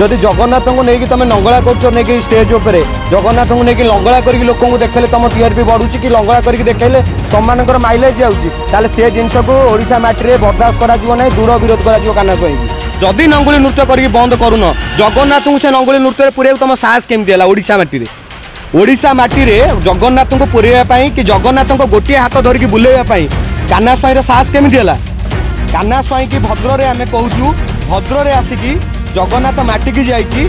যদি জগন্নাথকে নিয়ে তুমি লঙ্গলা করছো নেই স্টেজ উপরে জগন্নাথকে নিয়ে লঙ্গলা করি লোক দেখলে তোমার টিআরপি বড়ুচি কি লঙ্গলা করি দেখলে তোমার মাইলেজ যাচ্ছে তাহলে সে জিনিসক ওড়শা মাটিরে বরদাস্ত করা না দৃঢ় বিরোধ করা কানা কী যদি নঙ্গুলি নৃত্য করি বন্ধ করুন জগন্নাথকে সে নঙ্গুলি নৃত্যের পুরাইব তোমার সাহস কমিটি হল ওড়শা মাটিরে ওড়শা মাটিরে জগন্নাথকে পুরাইবা কি জগন্নাথকে গোটিয়ে হাত ধরিকি বুলাইবা কানা স্বাইর সাহস কমিটি হল কানা স্বাইকি ভদ্রে আমি কৌছু ভদ্রে আসিকি জগন্নাথ মাটিকি যাইকি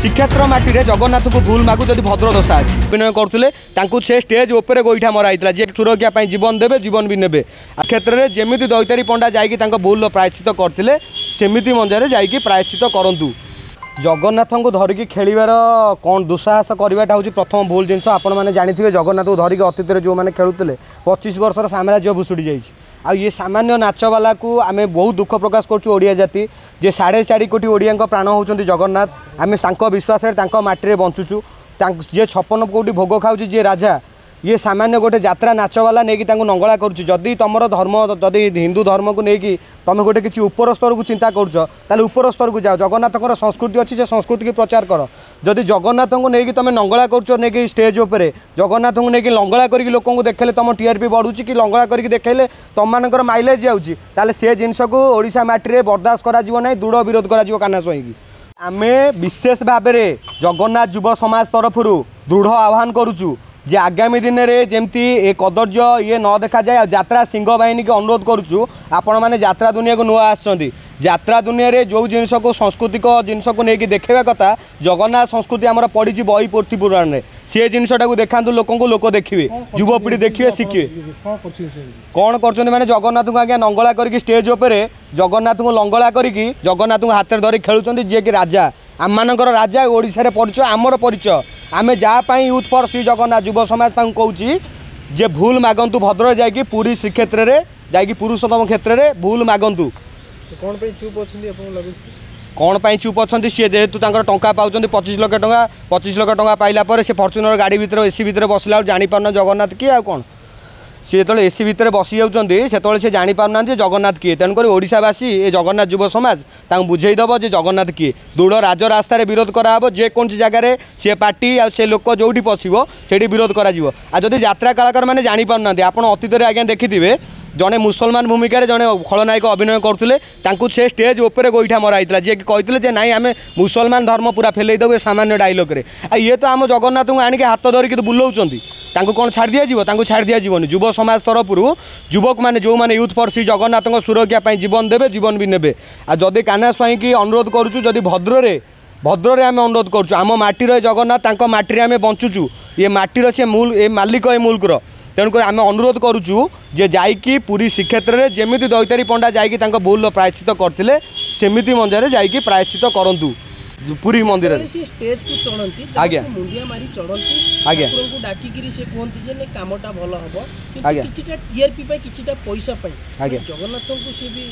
শ্রীক্ষেত্র মাটিরে জগন্নাথকে ভুল মাগু যদি ভদ্র দশা অভিনয় করলে তাঁকু সে স্টেজ উপরে গোইঠা মরা হয়েছিল যে সুরক্ষা পাই জীবন দেবে জীবন বি নেবে ক্ষেত্রে যেমি দৈতারি পণ্ডা যাই তাঁক ভুল প্রায়শ্চিত করলে সেমিতি মঞ্জারে যাই প্রায়শ্চিত করতু ଜଗନ୍ନାଥଙ୍କୁ ଧରିକି ଖେଳିବାର কম দুঃসাহস করাটা হচ্ছে প্রথম ভুল জিনিস আপনার ଜାଣିଥିବେ ଜଗନ୍ନାଥଙ୍କୁ ଧରିକି অতীতের যে খেলুলে পঁচিশ বর্ষর সাম্রাজ্য ভুষুড়ি যাই ଆଉ ଇଏ ସାମାନ୍ୟ ନାଚବାଲାକୁ ଆମେ ବହୁତ ଦୁଃଖ ପ୍ରକାଶ କରୁଛୁ ଓଡ଼ିଆ ଜାତି ଯେ ସାଢ଼େ ଚାରି କୋଟି ଓଡ଼ିଆଙ୍କ ପ୍ରାଣ ହେଉଛନ୍ତି ଜଗନ୍ନାଥ ଆମେ ତାଙ୍କ ବିଶ୍ୱାସରେ ତାଙ୍କ ମାଟିରେ ବଞ୍ଚୁଛୁ ତାଙ୍କ ଯିଏ ଛପନ କୋଟି ଭୋଗ ଖାଉଛି ଯିଏ ରାଜା ଇଏ ସାମାନ୍ୟ ଗୋଟେ ଯାତ୍ରା ନାଚବାଲା ନେଇକି ତାଙ୍କୁ ନଙ୍ଗଳା କରୁଛି ଯଦି ତୁମର ଧର୍ମ ଯଦି ହିନ୍ଦୁ ଧର୍ମକୁ ନେଇକି ତୁମେ ଗୋଟେ କିଛି ଉପର ସ୍ତରକୁ ଚିନ୍ତା କରୁଛ ତାହେଲେ ଉପର ସ୍ତରକୁ ଯାଅ ଜଗନ୍ନାଥଙ୍କର ସଂସ୍କୃତି ଅଛି ସେ ସଂସ୍କୃତିକି ପ୍ରଚାର କର ଯଦି ଜଗନ୍ନାଥଙ୍କୁ ନେଇକି ତୁମେ ନଙ୍ଗଳା କରୁଛ ନେଇକି ଷ୍ଟେଜ୍ ଉପରେ ଜଗନ୍ନାଥଙ୍କୁ ନେଇକି ଲଙ୍ଗଳା କରିକି ଲୋକଙ୍କୁ ଦେଖେଇଲେ ତୁମ ଟିଆର୍ପି ବଢ଼ୁଛି କି ଲଙ୍ଗଳା କରିକି ଦେଖେଇଲେ ତୁମମାନଙ୍କର ମାଇଲେଜ୍ ଯାଉଛି ତାହେଲେ ସେ ଜିନିଷକୁ ଓଡ଼ିଶା ମାଟିରେ ବରଦାସ୍ତ କରାଯିବ ନାହିଁ ଦୃଢ଼ ବିରୋଧ କରାଯିବ କାହ୍ନା ସ୍ୱାଇଁକି ଆମେ ବିଶେଷ ଭାବରେ ଜଗନ୍ନାଥ ଯୁବ ସମାଜ ତରଫରୁ ଦୃଢ଼ ଆହ୍ୱାନ କରୁଛୁ যে ଆଗାମୀ ଦିନରେ ଯେମିତି ଏ କଦର୍ଯ୍ୟ ଇଏ ନ ଦେଖାଯାଏ ଆଉ ଯାତ୍ରା ସିଂହ ବାହିନୀକି ଅନୁରୋଧ କରୁଛୁ ଆପଣମାନେ ଯାତ୍ରା ଦୁନିଆକୁ ନୂଆ ଆସିଛନ୍ତି ଯାତ୍ରା ଦୁନିଆରେ ଯେଉଁ ଜିନିଷକୁ ସାଂସ୍କୃତିକ ଜିନିଷକୁ ନେଇକି ଦେଖେଇବା କଥା ଜଗନ୍ନାଥ ସଂସ୍କୃତି ଆମର ପଡ଼ିଛି ବହି ପୋଥି ପୁରାଣରେ ସେ ଜିନିଷଟାକୁ ଦେଖାନ୍ତୁ ଲୋକଙ୍କୁ ଲୋକ ଦେଖିବେ ଯୁବପିଢ଼ି ଦେଖିବେ ଶିଖିବେ କ'ଣ କରୁଛନ୍ତି ମାନେ ଜଗନ୍ନାଥଙ୍କୁ ଆଜ୍ଞା ନଙ୍ଗଳା କରିକି ଷ୍ଟେଜ୍ ଉପରେ ଜଗନ୍ନାଥଙ୍କୁ ଲଙ୍ଗଳା କରିକି ଜଗନ୍ନାଥଙ୍କୁ ହାତରେ ଧରି ଖେଳୁଛନ୍ତି ଯିଏକି ରାଜା ଆମମାନଙ୍କର ରାଜା ଓଡ଼ିଶାରେ ପରିଚୟ ଆମର ପରିଚୟ ଆମେ ଯାହା ପାଇଁ ୟୁଥ୍ ଫର୍ ଶ୍ରୀ ଜଗନ୍ନାଥ ଯୁବ ସମାଜ ତାଙ୍କୁ କହୁଛି ଯେ ଭୁଲ ମାଗନ୍ତୁ ଭଦ୍ରରେ ଯାଇକି ପୁରୀ ଶ୍ରୀକ୍ଷେତ୍ରରେ ଯାଇକି ପୁରୁଷୋତ୍ତମ କ୍ଷେତ୍ରରେ ଭୁଲ ମାଗନ୍ତୁ କ'ଣ ପାଇଁ ଚୁପ୍ ଅଛନ୍ତି ଆପଣଙ୍କୁ ଲାଗୁଛି କ'ଣ ପାଇଁ ଚୁପ୍ ଅଛନ୍ତି ସିଏ ଯେହେତୁ ତାଙ୍କର ଟଙ୍କା ପାଉଛନ୍ତି ପଚିଶ ଲକ୍ଷ ଟଙ୍କା ପଚିଶ ଲକ୍ଷ ଟଙ୍କା ପାଇଲା ପରେ ସେ ଫର୍ଚୁନର ଗାଡ଼ି ଭିତରେ ଏସି ଭିତରେ ବସିଲା ବେଳକୁ ଜାଣିପାରୁନ ଜଗନ୍ନାଥ କିଏ ଆଉ କ'ଣ সে যেত এসি ভিতরে বসি যাচ্ছেন সেতবে সে জাঁপার না যে জগন্নাথ কি তেমকরি ওড়শাবাসী এ জগন্নাথ যুব সমাজ তা বুঝাই দেব যে জগন্নাথ কি দৃঢ় রাজরাস্তার বিরোধ করা হব যে যেকোন জায়গায় সে পার্টি সে লোক যেটি পশিব সেটি বিরোধ করা আর যদি যাত্রা কলাকার মানে জাঁপার না আপনার অতীতরে আজ্ঞা দেখিবে জনে মুসলমান ভূমিকার জন খলনায়ক অভিনয় করুলে তা সে স্টেজ উপরে গোইঠা মরা হয়েছিল যে কে যে নাই আমি মুসলমান ধর্ম পুরা ফেলাই দেবো এ সামান্য ডাইলগ্রে আর ইয়ে তো আমার জগন্নাথ আনিকি হাত ধরিকি বুলাউছেন ତାଙ୍କୁ କ'ଣ ଛାଡ଼ି ଦିଆଯିବ ତାଙ୍କୁ ଛାଡ଼ି ଦିଆଯିବନି ଯୁବ ସମାଜ ତରଫରୁ ଯୁବକମାନେ ଯେଉଁମାନେ ୟୁଥ୍ ଫର୍ ଶ୍ରୀ ଜଗନ୍ନାଥଙ୍କ ସୁରକ୍ଷା ପାଇଁ ଜୀବନ ଦେବେ ଜୀବନ ବି ନେବେ ଆଉ ଯଦି କାହ୍ନା ସ୍ୱାଇଁକି ଅନୁରୋଧ କରୁଛୁ ଯଦି ଭଦ୍ରରେ ଭଦ୍ରରେ ଆମେ ଅନୁରୋଧ କରୁଛୁ ଆମ ମାଟିର ଜଗନ୍ନାଥ ତାଙ୍କ ମାଟିରେ ଆମେ ବଞ୍ଚୁଛୁ ଏ ମାଟିର ସେ ମୁଲ ଏ ମାଲିକ ଏ ମୁଲକର ତେଣୁକରି ଆମେ ଅନୁରୋଧ କରୁଛୁ ଯେ ଯାଇକି ପୁରୀ ଶ୍ରୀକ୍ଷେତ୍ରରେ ଯେମିତି ଦୈତାରୀ ପଣ୍ଡା ଯାଇକି ତାଙ୍କ ଭୁଲର ପ୍ରାୟଶ୍ଚିତ କରିଥିଲେ ସେମିତି ମଞ୍ଜାରେ ଯାଇକି ପ୍ରାୟଶ୍ଚିତ କରନ୍ତୁ ପୁରୀ ମନ୍ଦିରରେ ସେ ଷ୍ଟେଜକୁ ଚଢ଼ନ୍ତି ଆଜ୍ଞା ମୁଣ୍ଡିଆ ମାରି ଚଢ଼ନ୍ତି ଆଜ୍ଞା ଠାକୁରଙ୍କୁ ଡାକିକିରି ସେ କୁହନ୍ତି ଯେ ନାଇଁ କାମଟା ଭଲ ହେବ କିନ୍ତୁ କିଛିଟା ଟିଆରପି ପାଇଁ କିଛିଟା ପଇସା ପାଇଁ ଆଜ୍ଞା ଜଗନ୍ନାଥଙ୍କୁ ସେ ବି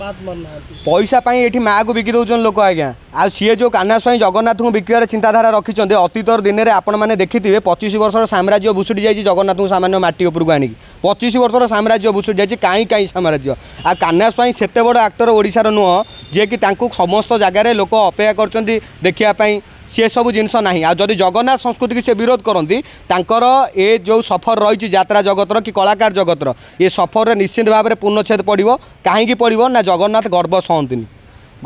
ପଇସା ପାଇଁ ଏଠି ମାଆକୁ ବିକି ଦେଉଛନ୍ତି ଲୋକ ଆଜ୍ଞା ଆଉ ସିଏ ଯେଉଁ କାହ୍ନା ସ୍ୱାଇଁ ଜଗନ୍ନାଥଙ୍କୁ ବିକିବାର ଚିନ୍ତାଧାରା ରଖିଛନ୍ତି ଅତୀତର ଦିନରେ ଆପଣମାନେ ଦେଖିଥିବେ ପଚିଶ ବର୍ଷର ସାମ୍ରାଜ୍ୟ ଭୁଷୁଡ଼ି ଯାଇଛି ଜଗନ୍ନାଥଙ୍କୁ ସାମାନ୍ୟ ମାଟି ଉପରକୁ ଆଣିକି ପଚିଶ ବର୍ଷର ସାମ୍ରାଜ୍ୟ ଭୁଷୁଡ଼ି ଯାଇଛି କାହିଁ କାହିଁ ସାମ୍ରାଜ୍ୟ ଆଉ କାହ୍ନା ସ୍ୱାଇଁ ସେତେ ବଡ଼ ଆକ୍ଟର ଓଡ଼ିଶାର ନୁହଁ ଯିଏକି ତାଙ୍କୁ ସମସ୍ତ ଜାଗାରେ ଲୋକ ଅପେକ୍ଷା କରୁଛନ୍ତି ଦେଖିବା ପାଇଁ ସେସବୁ ଜିନିଷ ନାହିଁ ଆଉ ଯଦି ଜଗନ୍ନାଥ ସଂସ୍କୃତିକୁ ସେ ବିରୋଧ କରନ୍ତି ତାଙ୍କର ଏ ଯେଉଁ ସଫର ରହିଛି ଯାତ୍ରା ଜଗତର କି କଳାକାର ଜଗତର ଏ ସଫରରେ ନିଶ୍ଚିନ୍ତ ଭାବରେ ପୂର୍ଣ୍ଣଚ୍ଛେଦ ପଡ଼ିବ କାହିଁକି ପଡ଼ିବ ନା ଜଗନ୍ନାଥ ଗର୍ବ ସହନ୍ତିନି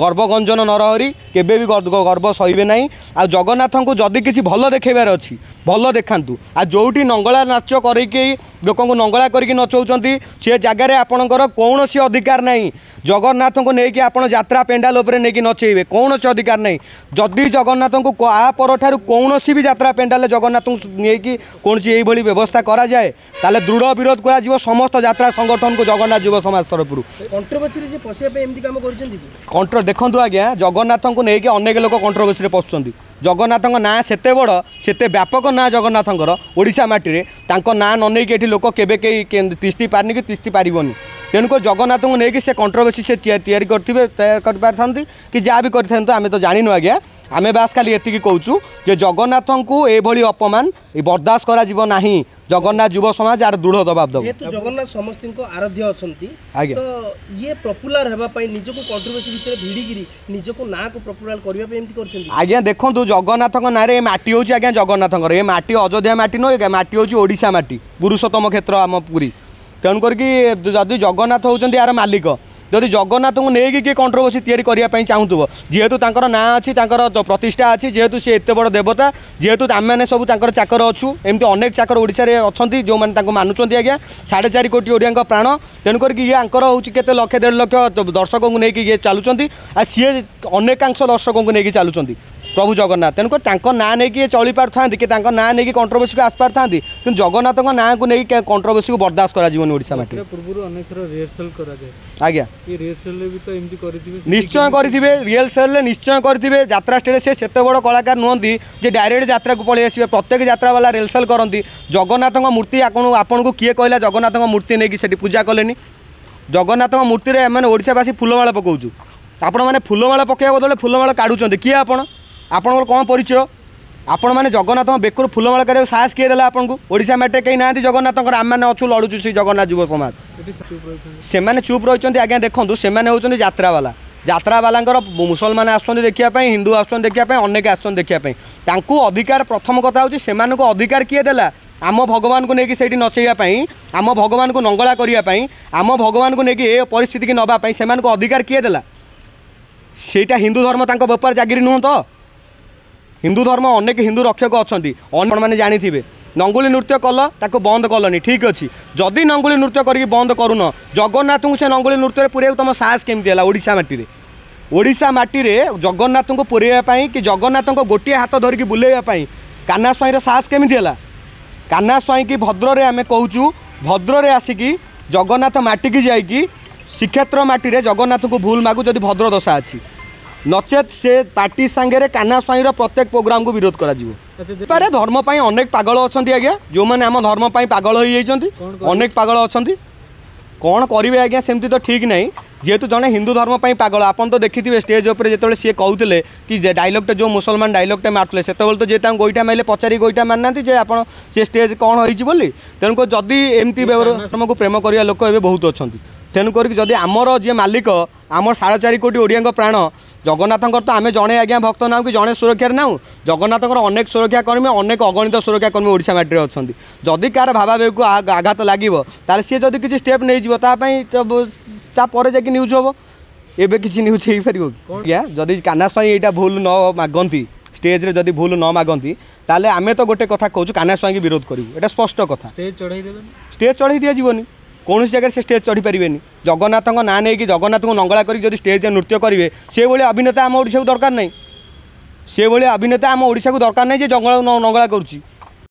ଗର୍ବଗଞ୍ଜନ ନରହରି କେବେ ବି ଗର୍ବ ସହିବେ ନାହିଁ ଆଉ ଜଗନ୍ନାଥଙ୍କୁ ଯଦି କିଛି ଭଲ ଦେଖେଇବାର ଅଛି ଭଲ ଦେଖାନ୍ତୁ ଆଉ ଯେଉଁଠି ନଙ୍ଗଳା ନାଚ କରିକି ଲୋକଙ୍କୁ ନଙ୍ଗଳା କରିକି ନଚଉଛନ୍ତି ସେ ଜାଗାରେ ଆପଣଙ୍କର କୌଣସି ଅଧିକାର ନାହିଁ ଜଗନ୍ନାଥଙ୍କୁ ନେଇକି ଆପଣ ଯାତ୍ରା ପେଣ୍ଡାଲ ଉପରେ ନେଇକି ନଚେଇବେ କୌଣସି ଅଧିକାର ନାହିଁ ଯଦି ଜଗନ୍ନାଥଙ୍କୁ ଆ ପରଠାରୁ କୌଣସି ବି ଯାତ୍ରା ପେଣ୍ଡାଲରେ ଜଗନ୍ନାଥଙ୍କୁ ନେଇକି କୌଣସି ଏଇଭଳି ବ୍ୟବସ୍ଥା କରାଯାଏ ତାହେଲେ ଦୃଢ଼ ବିରୋଧ କରାଯିବ ସମସ୍ତ ଯାତ୍ରା ସଂଗଠନକୁ ଜଗନ୍ନାଥ ଯୁବ ସମାଜ ତରଫରୁ କଣ୍ଟ୍ରୋଭର୍ସିରେ ସେ ପଶିବା ପାଇଁ ଏମିତି କାମ କରିଛନ୍ତି କଣ୍ଟ୍ରୋ ଦେଖନ୍ତୁ ଆଜ୍ଞା ଜଗନ୍ନାଥଙ୍କୁ ନେଇକି ଅନେକ ଲୋକ କଣ୍ଟ୍ରୋଭର୍ସିରେ ପଶୁଛନ୍ତି ଜଗନ୍ନାଥଙ୍କ ନାଁ ସେତେ ବଡ଼ ସେତେ ବ୍ୟାପକ ନାଁ ଜଗନ୍ନାଥଙ୍କର ଓଡ଼ିଶା ମାଟିରେ ତାଙ୍କ ନାଁ ନ ନେଇକି ଏଠି ଲୋକ କେବେ କେହି ତିଷ୍ଠି ପାରନି କି ତିଷ୍ଠି ପାରିବନି ତେଣୁକରି ଜଗନ୍ନାଥଙ୍କୁ ନେଇକି ସେ କଣ୍ଟ୍ରୋଭର୍ସି ସେ ତିଆରି କରିଥିବେ କରିପାରିଥାନ୍ତି କି ଯାହା ବି କରିଥାନ୍ତୁ ଆମେ ତ ଜାଣିନୁ ଆଜ୍ଞା ଆମେ ବାସ୍ ଖାଲି ଏତିକି କହୁଛୁ ଯେ ଜଗନ୍ନାଥଙ୍କୁ ଏଭଳି ଅପମାନ ବରଦାସ୍ତ କରାଯିବ ନାହିଁ ଜଗନ୍ନାଥ ଯୁବ ସମାଜ ଆର ଦୃଢ଼ ଜବାବ ଦେବ ଯେହେତୁ ଜଗନ୍ନାଥ ସମସ୍ତଙ୍କ ଆରାଧ୍ୟ ଅଛନ୍ତି ଆଜ୍ଞା ଇଏ ପପୁଲାର ହେବା ପାଇଁ ନିଜକୁ କଣ୍ଟ୍ରୋଭର୍ସି ଭିତରେ ଭିଡ଼ିକିରି ନିଜକୁ ନାଁକୁ ପପୁଲାର କରିବା ପାଇଁ ଏମିତି କରୁଛନ୍ତି ଆଜ୍ଞା ଦେଖନ୍ତୁ ଜଗନ୍ନାଥଙ୍କ ନାଁରେ ଏ ମାଟି ହେଉଛି ଆଜ୍ଞା ଜଗନ୍ନାଥଙ୍କର ଏ ମାଟି ଅଯୋଧ୍ୟା ମାଟି ନୁହେଁ ଏ ମାଟି ହେଉଛି ଓଡ଼ିଶା ମାଟି ପୁରୁଷୋତ୍ତମ କ୍ଷେତ୍ର ଆମ ପୁରୀ ତେଣୁ କରିକି ଯଦି ଜଗନ୍ନାଥ ହେଉଛନ୍ତି ଏହାର ମାଲିକ ଯଦି ଜଗନ୍ନାଥଙ୍କୁ ନେଇକି କିଏ କଣ୍ଟ୍ରୋଭର୍ସି ତିଆରି କରିବା ପାଇଁ ଚାହୁଁଥିବ ଯେହେତୁ ତାଙ୍କର ନାଁ ଅଛି ତାଙ୍କର ପ୍ରତିଷ୍ଠା ଅଛି ଯେହେତୁ ସେ ଏତେ ବଡ଼ ଦେବତା ଯେହେତୁ ଆମେମାନେ ସବୁ ତାଙ୍କର ଚାକର ଅଛୁ ଏମିତି ଅନେକ ଚାକର ଓଡ଼ିଶାରେ ଅଛନ୍ତି ଯେଉଁମାନେ ତାଙ୍କୁ ମାନୁଛନ୍ତି ଆଜ୍ଞା ସାଢ଼େ ଚାରି କୋଟି ଓଡ଼ିଆଙ୍କ ପ୍ରାଣ ତେଣୁକରିକି ଇଏ ଆଙ୍କର ହେଉଛି କେତେ ଲକ୍ଷ ଦେଢ଼ ଲକ୍ଷ ଦର୍ଶକଙ୍କୁ ନେଇକି ଇଏ ଚାଲୁଛନ୍ତି ଆଉ ସିଏ ଅନେକାଂଶ ଦର୍ଶକଙ୍କୁ ନେଇକି ଚାଲୁଛନ୍ତି প্রভু জগন্নাথ তেমক তাঁর না নিয়ে চলি পারুথাতে কি তাঁর না নিয়ে কন্ট্রোভর্সিকে আসিপারুথাতে কিন্তু জগন্নাথ না নিয়ে কন্ট্রোভর্সিকে বরদাস্ত করা যাবনি ওড়শা মাটি পূর্ব অনেক থর রিহার্সাল করা যায় আজ্ঞা নিশ্চয় করে রিহার্সালে নিশ্চয় করে যাত্রা স্টেজে সে সেতে বড় কলাকার নুহতি যে ডাইরেক্ট যাত্রাকে পড়ে আসবে প্রত্যেক যাত্রাওয়ালা রিহার্সাল করতে জগন্নাথ মূর্তি আপনার কি কহিলা জগন্নাথ মূর্তি নিয়ে সেটি পূজা কলে জগন্নাথ মূর্তি আমি ওড়শাবাসী ফুলমাল পকাউছু আপনার ফুলমাল পকাইবা বদলে ফুলমাল কাড়ুচ্ছেন কি আপনার ଆପଣଙ୍କର କ'ଣ ପରିଚୟ ଆପଣମାନେ ଜଗନ୍ନାଥଙ୍କ ବେକରୁ ଫୁଲମାଳ କରିବାକୁ ସାହସ କିଏ ଦେଲା ଆପଣଙ୍କୁ ଓଡ଼ିଶା ମ୍ୟାଟରେ କେହି ନାହାନ୍ତି ଜଗନ୍ନାଥଙ୍କର ଆମେମାନେ ଅଛୁ ଲଢ଼ୁଛୁ ଶ୍ରୀ ଜଗନ୍ନାଥ ଯୁବ ସମାଜ ସେମାନେ ଚୁପ୍ ରହିଛନ୍ତି ଆଜ୍ଞା ଦେଖନ୍ତୁ ସେମାନେ ହେଉଛନ୍ତି ଯାତ୍ରାବାଲା ଯାତ୍ରାବାଲାଙ୍କର ମୁସଲମାନ ଆସୁଛନ୍ତି ଦେଖିବା ପାଇଁ ହିନ୍ଦୁ ଆସୁଛନ୍ତି ଦେଖିବା ପାଇଁ ଅନେକ ଆସୁଛନ୍ତି ଦେଖିବା ପାଇଁ ତାଙ୍କୁ ଅଧିକାର ପ୍ରଥମ କଥା ହେଉଛି ସେମାନଙ୍କୁ ଅଧିକାର କିଏ ଦେଲା ଆମ ଭଗବାନଙ୍କୁ ନେଇକି ସେଇଠି ନଚେଇବା ପାଇଁ ଆମ ଭଗବାନଙ୍କୁ ନଙ୍ଗଳା କରିବା ପାଇଁ ଆମ ଭଗବାନଙ୍କୁ ନେଇକି ଏ ପରିସ୍ଥିତିକି ନେବା ପାଇଁ ସେମାନଙ୍କୁ ଅଧିକାର କିଏ ଦେଲା ସେଇଟା ହିନ୍ଦୁ ଧର୍ମ ତାଙ୍କ ବେପାର ଜାଗିରି ନୁହଁ ତ হিন্দু ধর্ম অনেক হিন্দু রক্ষক অনেক আপনার জাঁথিবে নঙ্গুলি নৃত্য কল তাকে বন্ধ কলনি ঠিক অছি যদি নঙ্গুলি নৃত্য করি বন্ধ করু ন জগন্নাথকে সে নঙ্গুলি নৃত্যরে পুরাই তোমার সাহস কমিটি হল ওড়শা মাটিরে ওড়শা মাটিরে জগন্নাথকে পুরাইবা কি জগন্নাথক গোটিয়ে হাত ধরিকি বুলাইবা কানা স্বাইর সাহস কমিটি হল কানা স্বাইকি ভদ্রে আমি কৌচু ভদ্রে আসিকি জগন্নাথ মাটিকি যাইকি শ্রীক্ষেত্র মাটিরে জগন্নাথকে ভুল মাগু যদি ভদ্র দশা আছে ନଚେତ୍ ସେ ପାର୍ଟି ସାଙ୍ଗରେ କାହ୍ନା ସ୍ୱାଇଁର ପ୍ରତ୍ୟେକ ପ୍ରୋଗ୍ରାମକୁ ବିରୋଧ କରାଯିବ ପାରେ ଧର୍ମ ପାଇଁ ଅନେକ ପାଗଳ ଅଛନ୍ତି ଆଜ୍ଞା ଯେଉଁମାନେ ଆମ ଧର୍ମ ପାଇଁ ପାଗଳ ହୋଇଯାଇଛନ୍ତି ଅନେକ ପାଗଳ ଅଛନ୍ତି କ'ଣ କରିବେ ଆଜ୍ଞା ସେମିତି ତ ଠିକ୍ ନାହିଁ ଯେହେତୁ ଜଣେ ହିନ୍ଦୁ ଧର୍ମ ପାଇଁ ପାଗଳ ଆପଣ ତ ଦେଖିଥିବେ ଷ୍ଟେଜ୍ ଉପରେ ଯେତେବେଳେ ସିଏ କହୁଥିଲେ କି ଯେ ଡାଇଲଗ୍ଟା ଯେଉଁ ମୁସଲମାନ ଡାଇଲଗ୍ଟା ମାରୁଥିଲେ ସେତେବେଳେ ତ ଯେ ତାଙ୍କୁ ଗୋଇଠା ମାରିଲେ ପଚାରି ଗୋଇଠା ମାରିନାହାନ୍ତି ଯେ ଆପଣ ସେ ଷ୍ଟେଜ୍ କ'ଣ ହେଇଛି ବୋଲି ତେଣୁକରି ଯଦି ଏମିତି ଧର୍ମକୁ ପ୍ରେମ କରିବା ଲୋକ ଏବେ ବହୁତ ଅଛନ୍ତି তেণু করি যদি আমার যে মালিক আমার সাড়ে চারি কোটি ওড়িয়া প্রাণ জগন্নাথঙ্কর তো আমি জনে আজ্ঞা ভক্ত নাও কি জনে সুরক্ষার নাও জগন্নাথঙ্কর অনেক সুরক্ষা কর্মী অনেক অগণিত সুরক্ষা কর্মী ওড়িশা মাটিরে অনেক যদি কার ভাবাবেগু আঘাত লাগিব তাহলে সি যদি কিছু স্টেপ নিয়ে যাব তাপাই তাপরে যাই নিউজ হব এবে কিছু নিউজ হয়েপার আজ্ঞা যদি কানা স্বাই এইটা ভুল ন মাগতি স্টেজে যদি ভুল ন মাগতি তাহলে আমি তো গোটে কথা কৌছু কানা স্বাইকে বিরোধ করবু এটা স্পষ্ট কথা স্টেজ চড়াই দেবে স্টেজ চড়াই দিয়ে যাবনি କୌଣସି ଜାଗାରେ ସେ ଷ୍ଟେଜ୍ ଚଢ଼ି ପାରିବେନି ଜଗନ୍ନାଥଙ୍କ ନାଁ ନେଇକି ଜଗନ୍ନାଥଙ୍କୁ ନଙ୍ଗଳା କରିକି ଯଦି ଷ୍ଟେଜ୍ରେ ନୃତ୍ୟ କରିବେ ସେଭଳି ଅଭିନେତା ଆମ ଓଡ଼ିଶାକୁ ଦରକାର ନାହିଁ ସେଭଳି ଅଭିନେତା ଆମ ଓଡ଼ିଶାକୁ ଦରକାର ନାହିଁ ଯେ ଜଙ୍ଗଳ ନଙ୍ଗଳା କରୁଛି